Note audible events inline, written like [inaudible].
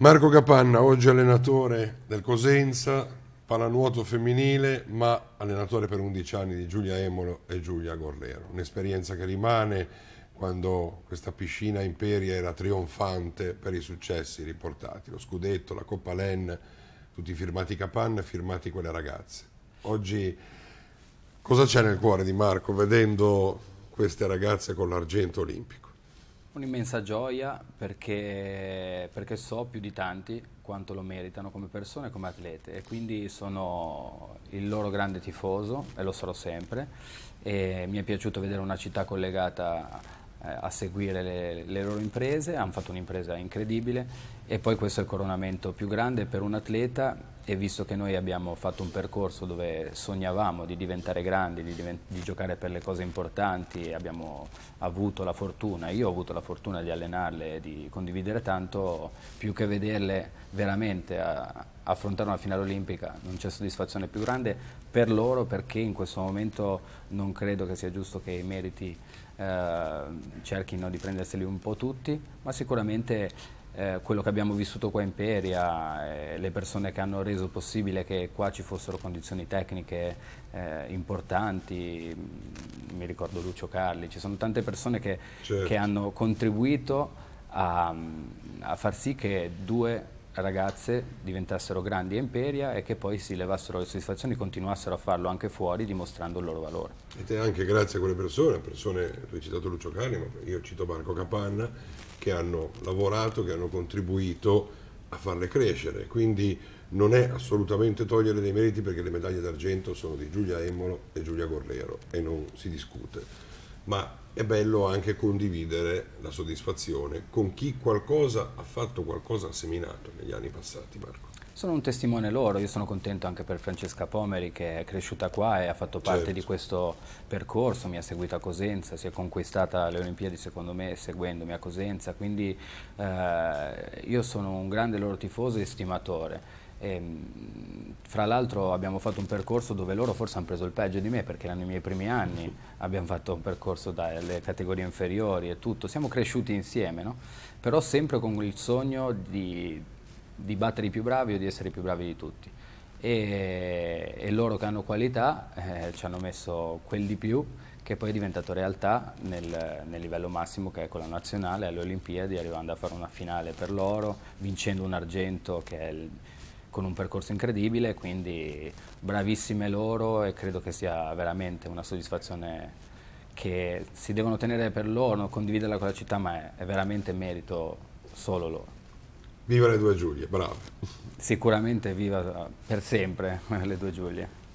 Marco Capanna, oggi allenatore del Cosenza, pallanuoto femminile, ma allenatore per 11 anni di Giulia Emolo e Giulia Gorlero. Un'esperienza che rimane quando questa piscina Imperia era trionfante per i successi riportati, lo scudetto, la Coppa Len, tutti firmati Capanna, e firmati quelle ragazze. Oggi cosa c'è nel cuore di Marco vedendo queste ragazze con l'argento olimpico? un'immensa gioia perché, perché, so più di tanti quanto lo meritano come persone e come atlete e quindi sono il loro grande tifoso e lo sarò sempre e mi è piaciuto vedere una città collegata eh, a seguire le, le, loro imprese, hanno fatto un'impresa incredibile e poi questo è il coronamento più grande per un atleta e visto che noi abbiamo fatto un percorso dove sognavamo di diventare grandi, di, divent di, giocare per le cose importanti, abbiamo avuto la fortuna, io ho avuto la fortuna di allenarle e di condividere tanto, più che vederle veramente affrontare una finale olimpica non c'è soddisfazione più grande per loro perché in questo momento non credo che sia giusto che i meriti eh, cerchino di prenderseli un po' tutti, ma sicuramente eh, quello che abbiamo vissuto qua in Peria, eh, le persone che hanno reso possibile che qua ci fossero condizioni tecniche eh, importanti, mm, mi ricordo Lucio Carli, ci sono tante persone che, certo. che hanno contribuito a, mm, a far sì che due ragazze diventassero grandi e imperia e che poi si levassero le soddisfazioni e continuassero a farlo anche fuori dimostrando il loro valore. Ed è anche grazie a quelle persone, persone, tu hai citato Lucio Cani, ma io cito Marco Capanna, che hanno lavorato, che hanno contribuito a farle crescere. Quindi non è assolutamente togliere dei meriti perché le medaglie d'argento sono di Giulia Emmolo e Giulia Gorlero e non si discute ma è bello anche condividere la soddisfazione con chi qualcosa ha fatto qualcosa, ha seminato negli anni passati, Marco. Sono un testimone loro, io sono contento anche per Francesca Pomeri che è cresciuta qua e ha fatto parte certo. di questo percorso, mi ha seguito a Cosenza, si è conquistata le Olimpiadi secondo me seguendomi a Cosenza, quindi eh, io sono un grande loro tifoso e stimatore e, ehm, fra l'altro abbiamo fatto un percorso dove loro forse hanno preso il peggio di me perché erano i miei primi anni, abbiamo fatto un percorso dalle categorie inferiori e tutto, siamo cresciuti insieme, no? però sempre con il sogno di, di, battere i più bravi o di essere i più bravi di tutti. E, e loro che hanno qualità eh, ci hanno messo quel di più che poi è diventato realtà nel, nel, livello massimo che è con la nazionale, alle Olimpiadi, arrivando a fare una finale per loro, vincendo un argento che è il con un percorso incredibile, quindi bravissime loro e credo che sia veramente una soddisfazione che si devono tenere per loro, condividerla con la città, ma è, è veramente merito solo loro. Viva le due Giulie, bravo! Sicuramente viva eh, per sempre [laughs] le due Giulie.